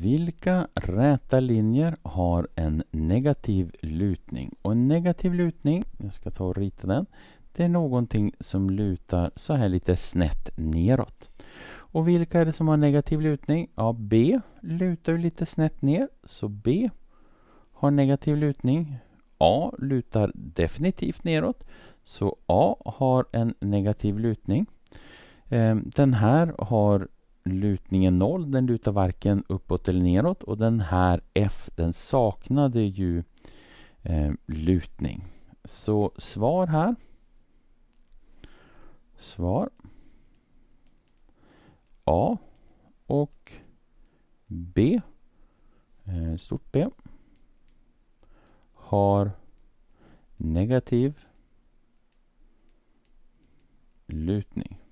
Vilka räta linjer har en negativ lutning? Och en negativ lutning, jag ska ta och rita den, det är någonting som lutar så här lite snett neråt. Och vilka är det som har negativ lutning? Ja, B lutar ju lite snett ner, så B har negativ lutning. A lutar definitivt neråt, så A har en negativ lutning. Ehm, den här har lutningen 0, den lutar varken uppåt eller neråt och den här F den saknade ju eh, lutning. Så svar här. Svar A och B, eh, stort B, har negativ lutning.